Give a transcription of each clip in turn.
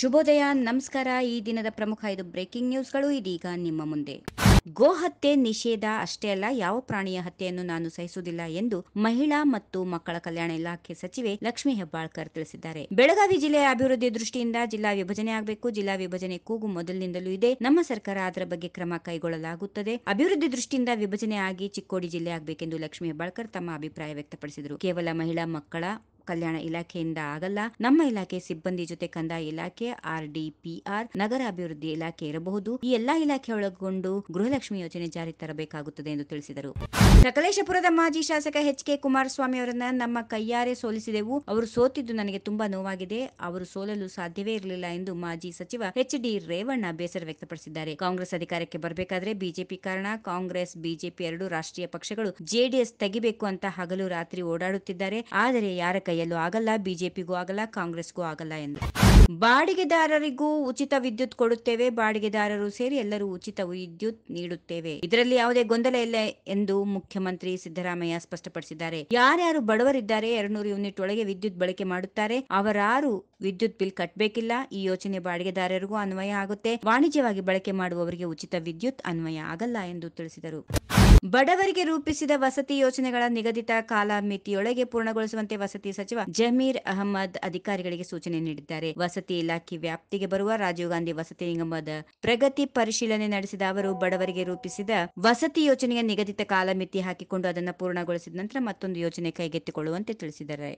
ಶುಭೋದಯ ನಮಸ್ಕಾರ ಈ ದಿನದ ಪ್ರಮುಖ ಐದು ಬ್ರೇಕಿಂಗ್ ನ್ಯೂಸ್ಗಳು ಇದೀಗ ನಿಮ್ಮ ಮುಂದೆ ಹತ್ಯೆ ನಿಷೇಧ ಅಷ್ಟೇ ಅಲ್ಲ ಯಾವ ಪ್ರಾಣಿಯ ಹತ್ಯೆಯನ್ನು ನಾನು ಸಹಿಸುವುದಿಲ್ಲ ಎಂದು ಮಹಿಳಾ ಮತ್ತು ಮಕ್ಕಳ ಕಲ್ಯಾಣ ಇಲಾಖೆ ಸಚಿವೆ ಲಕ್ಷ್ಮೀ ಹೆಬ್ಬಾಳ್ಕರ್ ತಿಳಿಸಿದ್ದಾರೆ ಬೆಳಗಾವಿ ಜಿಲ್ಲೆಯ ಅಭಿವೃದ್ಧಿ ದೃಷ್ಟಿಯಿಂದ ಜಿಲ್ಲಾ ವಿಭಜನೆ ಆಗಬೇಕು ಜಿಲ್ಲಾ ವಿಭಜನೆ ಕೂಗು ಮೊದಲಿನಿಂದಲೂ ಇದೆ ನಮ್ಮ ಸರ್ಕಾರ ಅದರ ಬಗ್ಗೆ ಕ್ರಮ ಕೈಗೊಳ್ಳಲಾಗುತ್ತದೆ ಅಭಿವೃದ್ಧಿ ದೃಷ್ಟಿಯಿಂದ ವಿಭಜನೆ ಆಗಿ ಚಿಕ್ಕೋಡಿ ಜಿಲ್ಲೆ ಆಗಬೇಕೆಂದು ಲಕ್ಷ್ಮೀ ಹೆಬ್ಬಾಳ್ಕರ್ ತಮ್ಮ ಅಭಿಪ್ರಾಯ ವ್ಯಕ್ತಪಡಿಸಿದರು ಕೇವಲ ಮಹಿಳಾ ಮಕ್ಕಳ ಕಲ್ಯಾಣ ಇಲಾಖೆಯಿಂದ ಆಗಲ್ಲ ನಮ್ಮ ಇಲಾಖೆ ಸಿಬ್ಬಂದಿ ಜೊತೆ ಕಂದಾಯ ಇಲಾಖೆ ಆರ್ ಡಿ ನಗರ ಅಭಿವೃದ್ಧಿ ಇಲಾಖೆ ಇರಬಹುದು ಈ ಎಲ್ಲಾ ಇಲಾಖೆ ಒಳಗೊಂಡು ಗೃಹಲಕ್ಷ್ಮಿ ಯೋಜನೆ ಜಾರಿ ತರಬೇಕಾಗುತ್ತದೆ ಎಂದು ತಿಳಿಸಿದರು ಸಕಲೇಶಪುರದ ಮಾಜಿ ಶಾಸಕ ಎಚ್ ಕೆ ಕುಮಾರಸ್ವಾಮಿ ಅವರನ್ನ ನಮ್ಮ ಕೈಯಾರೆ ಸೋಲಿಸಿದೆವು ಅವರು ಸೋತಿದ್ದು ನನಗೆ ತುಂಬಾ ನೋವಾಗಿದೆ ಅವರು ಸೋಲಲು ಸಾಧ್ಯವೇ ಇರಲಿಲ್ಲ ಎಂದು ಮಾಜಿ ಸಚಿವ ಎಚ್ ಡಿ ರೇವಣ್ಣ ಬೇಸರ ವ್ಯಕ್ತಪಡಿಸಿದ್ದಾರೆ ಕಾಂಗ್ರೆಸ್ ಅಧಿಕಾರಕ್ಕೆ ಬರಬೇಕಾದ್ರೆ ಬಿಜೆಪಿ ಕಾರಣ ಕಾಂಗ್ರೆಸ್ ಬಿಜೆಪಿ ಎರಡು ರಾಷ್ಟ್ರೀಯ ಪಕ್ಷಗಳು ಜೆಡಿಎಸ್ ತೆಗಿಬೇಕು ಅಂತ ಹಗಲು ರಾತ್ರಿ ಓಡಾಡುತ್ತಿದ್ದಾರೆ ಆದರೆ ಯಾರ ಕೈ ಕೈಯಲ್ಲೂ ಆಗಲ್ಲ ಬಿಜೆಪಿಗೂ ಆಗಲ್ಲ ಕಾಂಗ್ರೆಸ್ಗೂ ಆಗಲ್ಲ ಎಂದು ಬಾಡಿಗೆದಾರರಿಗೂ ಉಚಿತ ವಿದ್ಯುತ್ ಕೊಡುತ್ತೇವೆ ಬಾಡಿಗೆದಾರರು ಸೇರಿ ಎಲ್ಲರೂ ಉಚಿತ ವಿದ್ಯುತ್ ನೀಡುತ್ತೇವೆ ಇದರಲ್ಲಿ ಯಾವುದೇ ಗೊಂದಲ ಇಲ್ಲ ಎಂದು ಮುಖ್ಯಮಂತ್ರಿ ಸಿದ್ದರಾಮಯ್ಯ ಸ್ಪಷ್ಟಪಡಿಸಿದ್ದಾರೆ ಯಾರ್ಯಾರು ಬಡವರಿದ್ದಾರೆ ಎರಡ್ನೂರು ಯೂನಿಟ್ ಒಳಗೆ ವಿದ್ಯುತ್ ಬಳಕೆ ಮಾಡುತ್ತಾರೆ ಅವರಾರು ವಿದ್ಯುತ್ ಬಿಲ್ ಕಟ್ಟಬೇಕಿಲ್ಲ ಈ ಯೋಜನೆ ಬಾಡಿಗೆದಾರರಿಗೂ ಅನ್ವಯ ಆಗುತ್ತೆ ವಾಣಿಜ್ಯವಾಗಿ ಬಳಕೆ ಮಾಡುವವರಿಗೆ ಉಚಿತ ವಿದ್ಯುತ್ ಅನ್ವಯ ಆಗಲ್ಲ ಎಂದು ತಿಳಿಸಿದರು ಬಡವರಿಗೆ ರೂಪಿಸಿದ ವಸತಿ ಯೋಜನೆಗಳ ನಿಗದಿತ ಕಾಲಮಿತಿಯೊಳಗೆ ಪೂರ್ಣಗೊಳಿಸುವಂತೆ ವಸತಿ ಸಚಿವ ಜಮೀರ್ ಅಹಮದ್ ಅಧಿಕಾರಿಗಳಿಗೆ ಸೂಚನೆ ನೀಡಿದ್ದಾರೆ ವಸತಿ ಇಲಾಖೆ ವ್ಯಾಪ್ತಿಗೆ ಬರುವ ರಾಜೀವ್ ಗಾಂಧಿ ವಸತಿ ನಿಗಮದ ಪ್ರಗತಿ ಪರಿಶೀಲನೆ ನಡೆಸಿದ ಅವರು ಬಡವರಿಗೆ ರೂಪಿಸಿದ ವಸತಿ ಯೋಜನೆಯ ನಿಗದಿತ ಕಾಲಮಿತಿ ಹಾಕಿಕೊಂಡು ಅದನ್ನು ಪೂರ್ಣಗೊಳಿಸಿದ ನಂತರ ಮತ್ತೊಂದು ಯೋಜನೆ ಕೈಗೆತ್ತಿಕೊಳ್ಳುವಂತೆ ತಿಳಿಸಿದ್ದಾರೆ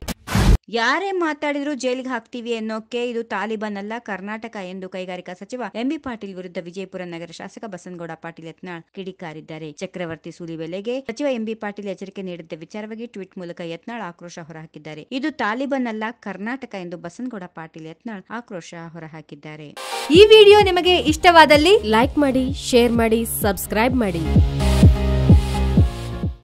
ಯಾರೇ ಮಾತಾಡಿದರೂ ಜೈಲಿಗೆ ಹಾಕ್ತೀವಿ ಎನ್ನೋಕೆ ಇದು ತಾಲಿಬಾನ್ ಅಲ್ಲ ಕರ್ನಾಟಕ ಎಂದು ಕೈಗಾರಿಕಾ ಸಚಿವ ಎಂಬಿ ಪಾಟೀಲ್ ವಿರುದ್ಧ ವಿಜಯಪುರ ನಗರ ಶಾಸಕ ಬಸನಗೌಡ ಪಾಟೀಲ್ ಯತ್ನಾಳ್ ಕಿಡಿಕಾರಿದ್ದಾರೆ ಚಕ್ರವರ್ತಿ ಸೂಲಿ ಬೆಲೆಗೆ ಸಚಿವ ಎಂಬಿ ಪಾಟೀಲ್ ಎಚ್ಚರಿಕೆ ನೀಡಿದ್ದ ವಿಚಾರವಾಗಿ ಟ್ವೀಟ್ ಮೂಲಕ ಯತ್ನಾಳ್ ಆಕ್ರೋಶ ಹೊರಹಾಕಿದ್ದಾರೆ ಇದು ತಾಲಿಬಾನ್ ಅಲ್ಲ ಕರ್ನಾಟಕ ಎಂದು ಬಸನಗೌಡ ಪಾಟೀಲ್ ಯತ್ನಾಳ್ ಆಕ್ರೋಶ ಹೊರಹಾಕಿದ್ದಾರೆ ಈ ವಿಡಿಯೋ ನಿಮಗೆ ಇಷ್ಟವಾದಲ್ಲಿ ಲೈಕ್ ಮಾಡಿ ಶೇರ್ ಮಾಡಿ ಸಬ್ಸ್ಕ್ರೈಬ್ ಮಾಡಿ